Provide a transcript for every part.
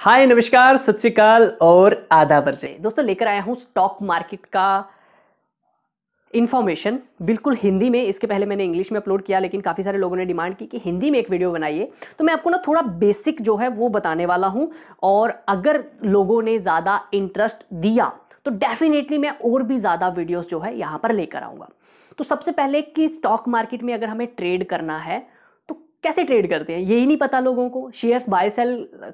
हाय नमस्कार सत श्रीकाल और आधा से दोस्तों लेकर आया हूँ स्टॉक मार्केट का इन्फॉर्मेशन बिल्कुल हिंदी में इसके पहले मैंने इंग्लिश में अपलोड किया लेकिन काफ़ी सारे लोगों ने डिमांड की कि हिंदी में एक वीडियो बनाइए तो मैं आपको ना थोड़ा बेसिक जो है वो बताने वाला हूँ और अगर लोगों ने ज़्यादा इंटरेस्ट दिया तो डेफिनेटली मैं और भी ज़्यादा वीडियोज़ जो है यहाँ पर लेकर आऊँगा तो सबसे पहले कि स्टॉक मार्केट में अगर हमें ट्रेड करना है कैसे ट्रेड करते हैं यही नहीं पता लोगों को शेयर्स बाय सेल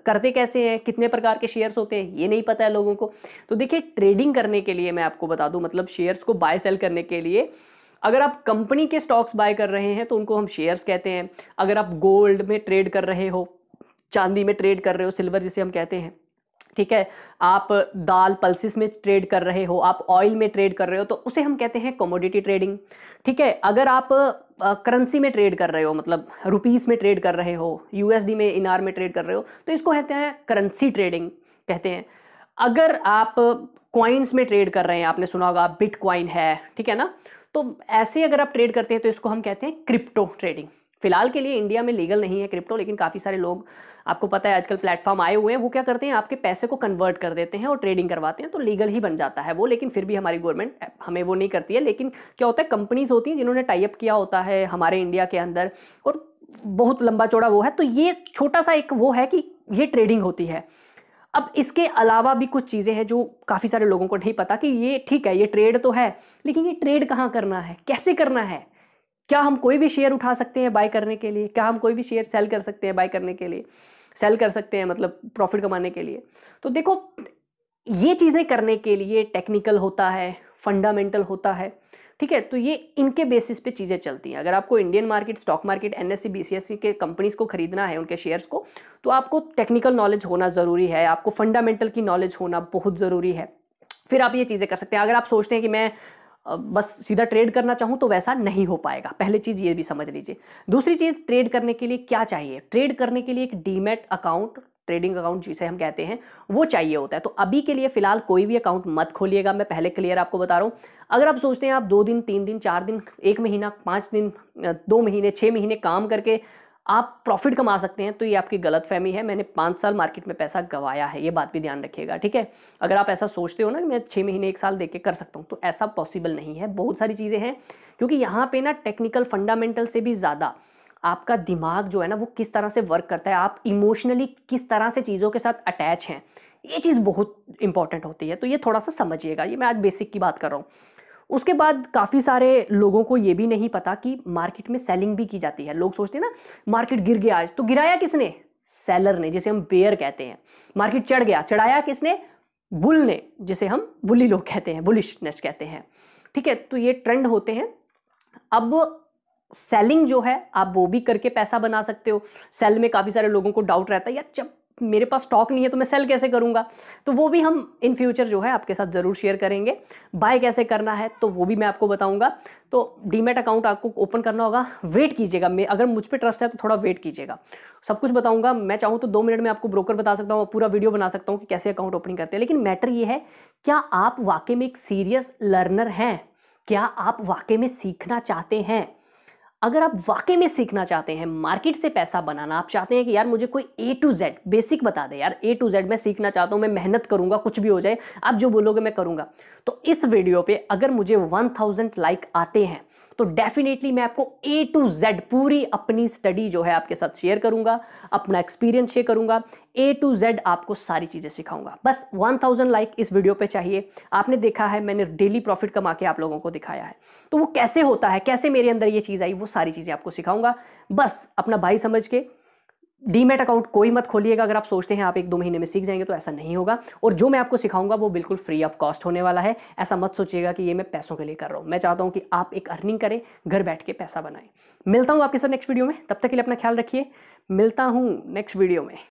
करते कैसे हैं कितने प्रकार के शेयर्स होते हैं ये नहीं पता है लोगों को तो देखिए ट्रेडिंग करने के लिए मैं आपको बता दूं मतलब शेयर्स को बाय सेल करने के लिए अगर आप कंपनी के स्टॉक्स बाय कर रहे हैं तो उनको हम शेयर्स कहते हैं अगर आप गोल्ड में ट्रेड कर रहे हो चांदी में ट्रेड कर रहे हो सिल्वर जिसे हम कहते हैं ठीक है आप दाल पल्सिस में ट्रेड कर रहे हो आप ऑयल में ट्रेड कर रहे हो तो उसे हम कहते हैं कमोडिटी ट्रेडिंग ठीक है अगर आप करेंसी में ट्रेड कर रहे हो मतलब रुपीज़ में ट्रेड कर रहे हो यूएसडी में इनार में ट्रेड कर रहे हो तो इसको कहते हैं करेंसी ट्रेडिंग कहते हैं अगर आप क्वाइंस में ट्रेड कर रहे हैं आपने सुना होगा बिटकॉइन है ठीक है ना तो ऐसे अगर आप ट्रेड करते हैं तो इसको हम कहते हैं क्रिप्टो ट्रेडिंग फिलहाल के लिए इंडिया में लीगल नहीं है क्रिप्टो लेकिन काफ़ी सारे लोग आपको पता है आजकल प्लेटफॉर्म आए हुए हैं वो क्या करते हैं आपके पैसे को कन्वर्ट कर देते हैं और ट्रेडिंग करवाते हैं तो लीगल ही बन जाता है वो लेकिन फिर भी हमारी गवर्नमेंट हमें वो नहीं करती है लेकिन क्या होता है कंपनीज होती हैं जिन्होंने टाइप किया होता है हमारे इंडिया के अंदर और बहुत लंबा चौड़ा वो है तो ये छोटा सा एक वो है कि ये ट्रेडिंग होती है अब इसके अलावा भी कुछ चीज़ें हैं जो काफ़ी सारे लोगों को नहीं पता कि ये ठीक है ये ट्रेड तो है लेकिन ये ट्रेड कहाँ करना है कैसे करना है क्या हम कोई भी शेयर उठा सकते हैं बाय करने के लिए क्या हम कोई भी शेयर सेल कर सकते हैं बाय करने के लिए सेल कर सकते हैं मतलब प्रॉफिट कमाने के लिए तो देखो ये चीज़ें करने के लिए टेक्निकल होता है फंडामेंटल होता है ठीक है तो ये इनके बेसिस पे चीज़ें चलती हैं अगर आपको Indian market stock market N S के कंपनीज़ को खरीदना है उनके शेयर्स को तो आपको टेक्निकल नॉलेज होना ज़रूरी है आपको फंडामेंटल की नॉलेज होना बहुत ज़रूरी है फिर आप ये चीज़ें कर सकते हैं अगर आप सोचते हैं कि मैं बस सीधा ट्रेड करना चाहूँ तो वैसा नहीं हो पाएगा पहले चीज़ ये भी समझ लीजिए दूसरी चीज़ ट्रेड करने के लिए क्या चाहिए ट्रेड करने के लिए एक डीमेट अकाउंट ट्रेडिंग अकाउंट जिसे हम कहते हैं वो चाहिए होता है तो अभी के लिए फिलहाल कोई भी अकाउंट मत खोलिएगा मैं पहले क्लियर आपको बता रहा हूँ अगर आप सोचते हैं आप दो दिन तीन दिन चार दिन एक महीना पाँच दिन दो महीने छः महीने काम करके आप प्रॉफिट कमा सकते हैं तो ये आपकी गलत फहमी है मैंने पाँच साल मार्केट में पैसा गवाया है ये बात भी ध्यान रखिएगा ठीक है अगर आप ऐसा सोचते हो ना कि मैं छः महीने एक साल दे के कर सकता हूँ तो ऐसा पॉसिबल नहीं है बहुत सारी चीज़ें हैं क्योंकि यहाँ पे ना टेक्निकल फंडामेंटल से भी ज़्यादा आपका दिमाग जो है ना वो किस तरह से वर्क करता है आप इमोशनली किस तरह से चीज़ों के साथ अटैच हैं ये चीज़ बहुत इंपॉर्टेंट होती है तो ये थोड़ा सा समझिएगा ये मैं आज बेसिक की बात कर रहा हूँ उसके बाद काफ़ी सारे लोगों को ये भी नहीं पता कि मार्केट में सेलिंग भी की जाती है लोग सोचते हैं ना मार्केट गिर गया आज तो गिराया किसने सेलर ने जिसे हम बेयर कहते हैं मार्केट चढ़ गया चढ़ाया किसने बुल ने जिसे हम बुली लोग कहते हैं बुलिशनेस कहते हैं ठीक है तो ये ट्रेंड होते हैं अब सेलिंग जो है आप वो भी करके पैसा बना सकते हो सेल में काफ़ी सारे लोगों को डाउट रहता है यार जब मेरे पास स्टॉक नहीं है तो मैं सेल कैसे करूंगा तो वो भी हम इन फ्यूचर जो है आपके साथ ज़रूर शेयर करेंगे बाय कैसे करना है तो वो भी मैं आपको बताऊंगा तो डीमेट अकाउंट आपको ओपन करना होगा वेट कीजिएगा मैं अगर मुझ पर ट्रस्ट है तो थोड़ा वेट कीजिएगा सब कुछ बताऊँगा मैं चाहूँ तो दो मिनट में आपको ब्रोकर बता सकता हूँ पूरा वीडियो बना सकता हूँ कि कैसे अकाउंट ओपनिंग करते हैं लेकिन मैटर ये है क्या आप वाकई में एक सीरियस लर्नर हैं क्या आप वाकई में सीखना चाहते हैं अगर आप वाकई में सीखना चाहते हैं मार्केट से पैसा बनाना आप चाहते हैं कि यार मुझे कोई ए टू जेड बेसिक बता दे यार ए टू जेड मैं सीखना चाहता हूं मैं मेहनत करूंगा कुछ भी हो जाए आप जो बोलोगे मैं करूंगा तो इस वीडियो पे अगर मुझे वन थाउजेंड लाइक आते हैं तो डेफिनेटली मैं आपको ए टू जेड पूरी अपनी स्टडी जो है आपके साथ शेयर करूंगा अपना एक्सपीरियंस शेयर करूंगा ए टू जेड आपको सारी चीज़ें सिखाऊंगा बस वन थाउजेंड लाइक इस वीडियो पे चाहिए आपने देखा है मैंने डेली प्रॉफिट कमा के आप लोगों को दिखाया है तो वो कैसे होता है कैसे मेरे अंदर ये चीज़ आई वो सारी चीज़ें आपको सिखाऊंगा बस अपना भाई समझ के डीमेट अकाउंट कोई मत खोलिएगा अगर आप सोचते हैं आप एक दो महीने में सीख जाएंगे तो ऐसा नहीं होगा और जो मैं आपको सिखाऊंगा वो बिल्कुल फ्री ऑफ कॉस्ट होने वाला है ऐसा मत सोचिएगा कि ये मैं पैसों के लिए कर रहा हूँ मैं चाहता हूँ कि आप एक अर्निंग करें घर बैठ के पैसा बनाएं मिलता हूँ आपके साथ नेक्स्ट वीडियो में तब तक के लिए अपना ख्याल रखिए मिलता हूँ नेक्स्ट वीडियो में